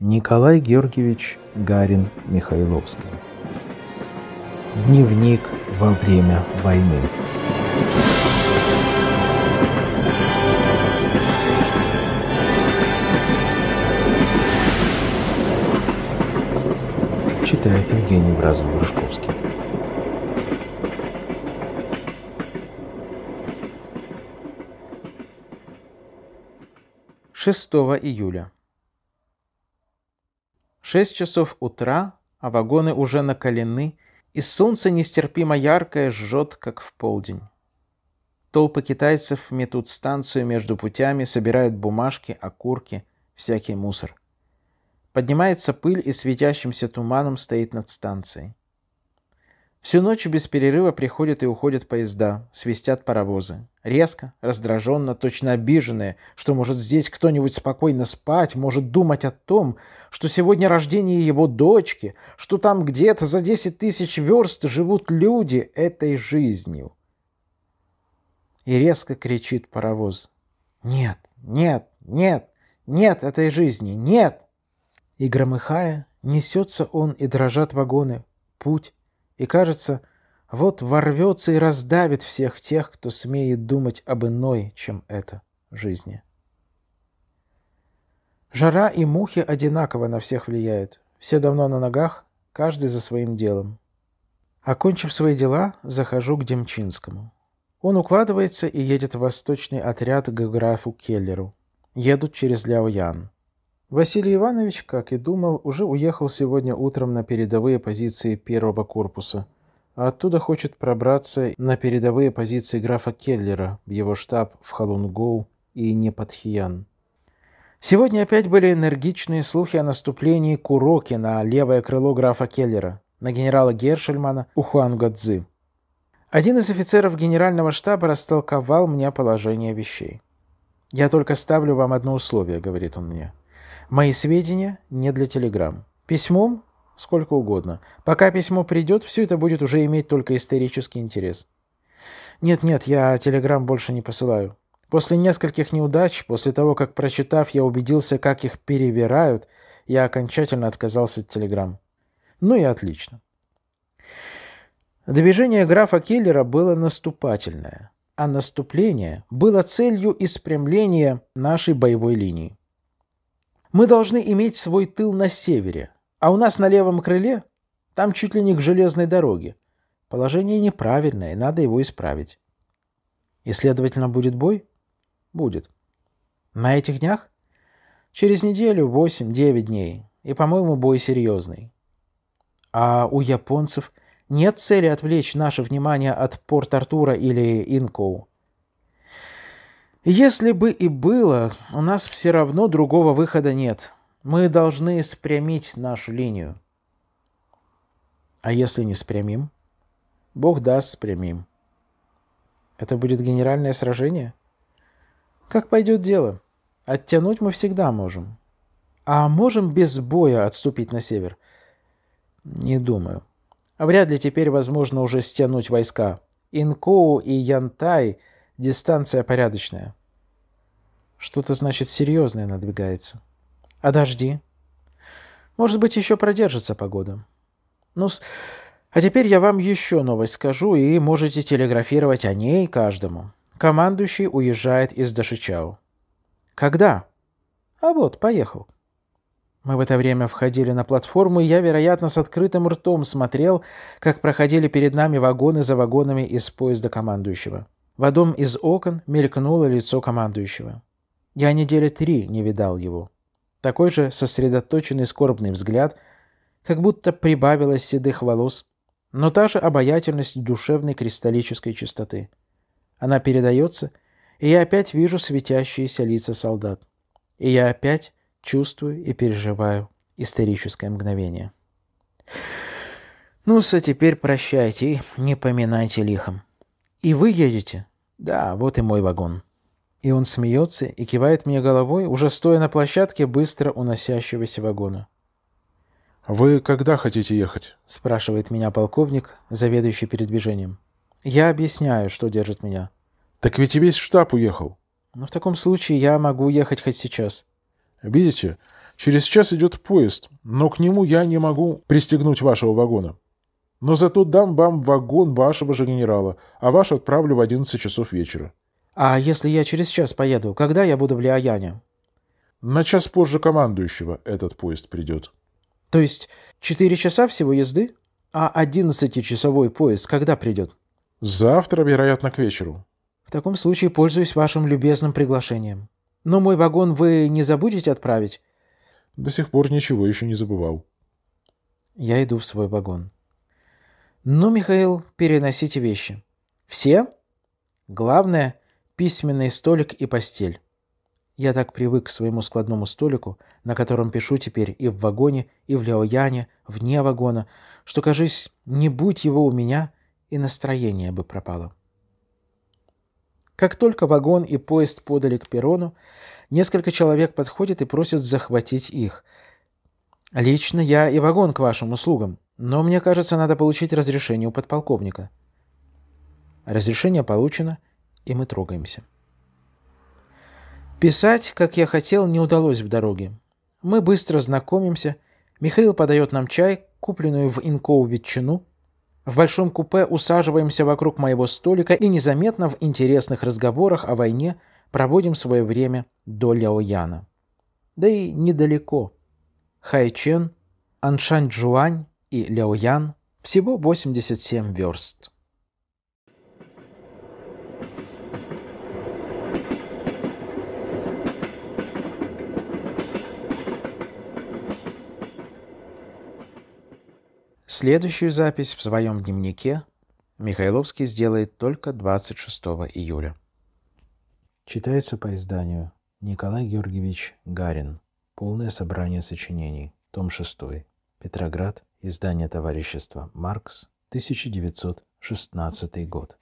Николай Георгиевич Гарин Михайловский. Дневник во время войны. Читает Евгений Бразов-Грушковский. Шестого июля. Шесть часов утра, а вагоны уже накалены, и солнце нестерпимо яркое жжет, как в полдень. Толпы китайцев метут станцию между путями, собирают бумажки, окурки, всякий мусор. Поднимается пыль и светящимся туманом стоит над станцией. Всю ночь без перерыва приходят и уходят поезда, свистят паровозы. Резко, раздраженно, точно обиженные, что может здесь кто-нибудь спокойно спать, может думать о том, что сегодня рождение его дочки, что там где-то за 10 тысяч верст живут люди этой жизнью. И резко кричит паровоз. «Нет, нет, нет, нет этой жизни, нет!» И громыхая, несется он и дрожат вагоны, путь, и кажется, вот ворвется и раздавит всех тех, кто смеет думать об иной, чем это, жизни. Жара и мухи одинаково на всех влияют. Все давно на ногах, каждый за своим делом. Окончив свои дела, захожу к Демчинскому. Он укладывается и едет в восточный отряд к графу Келлеру. Едут через Ляоян. Василий Иванович, как и думал, уже уехал сегодня утром на передовые позиции первого корпуса – а оттуда хочет пробраться на передовые позиции графа Келлера, в его штаб в Халунгоу и Непатхиян. Сегодня опять были энергичные слухи о наступлении Куроки на левое крыло графа Келлера, на генерала Гершельмана у Хуангадзы. Один из офицеров генерального штаба растолковал мне положение вещей. «Я только ставлю вам одно условие», — говорит он мне. «Мои сведения не для телеграмм. Письмом сколько угодно. Пока письмо придет, все это будет уже иметь только исторический интерес. Нет-нет, я телеграмм больше не посылаю. После нескольких неудач, после того, как прочитав, я убедился, как их перебирают, я окончательно отказался от телеграмм. Ну и отлично. Движение графа Келлера было наступательное, а наступление было целью испрямления нашей боевой линии. Мы должны иметь свой тыл на севере, а у нас на левом крыле, там чуть ли не к железной дороге. Положение неправильное, и надо его исправить. И, следовательно, будет бой? Будет. На этих днях? Через неделю, 8-9 дней. И, по-моему, бой серьезный. А у японцев нет цели отвлечь наше внимание от Порт-Артура или Инкоу. Если бы и было, у нас все равно другого выхода нет. Мы должны спрямить нашу линию. А если не спрямим? Бог даст, спрямим. Это будет генеральное сражение? Как пойдет дело? Оттянуть мы всегда можем. А можем без боя отступить на север? Не думаю. Вряд ли теперь возможно уже стянуть войска. Инкоу и Янтай – дистанция порядочная. Что-то значит серьезное надвигается. А дожди? Может быть, еще продержится погода. ну а теперь я вам еще новость скажу, и можете телеграфировать о ней каждому. Командующий уезжает из Дашичау. Когда? А вот, поехал. Мы в это время входили на платформу, и я, вероятно, с открытым ртом смотрел, как проходили перед нами вагоны за вагонами из поезда командующего. В одном из окон мелькнуло лицо командующего. Я недели три не видал его такой же сосредоточенный скорбный взгляд, как будто прибавилось седых волос, но та же обаятельность душевной кристаллической чистоты. Она передается, и я опять вижу светящиеся лица солдат. И я опять чувствую и переживаю историческое мгновение. «Ну-са, теперь прощайте и не поминайте лихом. И вы едете?» «Да, вот и мой вагон». И он смеется и кивает мне головой, уже стоя на площадке быстро уносящегося вагона. «Вы когда хотите ехать?» – спрашивает меня полковник, заведующий передвижением. Я объясняю, что держит меня. «Так ведь и весь штаб уехал». «Но в таком случае я могу ехать хоть сейчас». «Видите, через час идет поезд, но к нему я не могу пристегнуть вашего вагона. Но зато дам вам вагон вашего же генерала, а ваш отправлю в 11 часов вечера». «А если я через час поеду, когда я буду в Лиаяне?» «На час позже командующего этот поезд придет». «То есть четыре часа всего езды? А одиннадцатичасовой поезд когда придет?» «Завтра, вероятно, к вечеру». «В таком случае пользуюсь вашим любезным приглашением. Но мой вагон вы не забудете отправить?» «До сих пор ничего еще не забывал». Я иду в свой вагон. «Ну, Михаил, переносите вещи». «Все?» «Главное...» письменный столик и постель. Я так привык к своему складному столику, на котором пишу теперь и в вагоне, и в Ляояне, вне вагона, что, кажись, не будь его у меня, и настроение бы пропало. Как только вагон и поезд подали к перрону, несколько человек подходят и просят захватить их. Лично я и вагон к вашим услугам, но мне кажется, надо получить разрешение у подполковника. Разрешение получено — и мы трогаемся. Писать, как я хотел, не удалось в дороге. Мы быстро знакомимся. Михаил подает нам чай, купленную в Инкоу ветчину. В большом купе усаживаемся вокруг моего столика и незаметно в интересных разговорах о войне проводим свое время до Ляояна. Да и недалеко. Хайчен, Аншаньчжуань и Ляоян всего 87 верст. Следующую запись в своем дневнике Михайловский сделает только 26 июля. Читается по изданию Николай Георгиевич Гарин. Полное собрание сочинений. Том 6. Петроград. Издание товарищества «Маркс», 1916 год.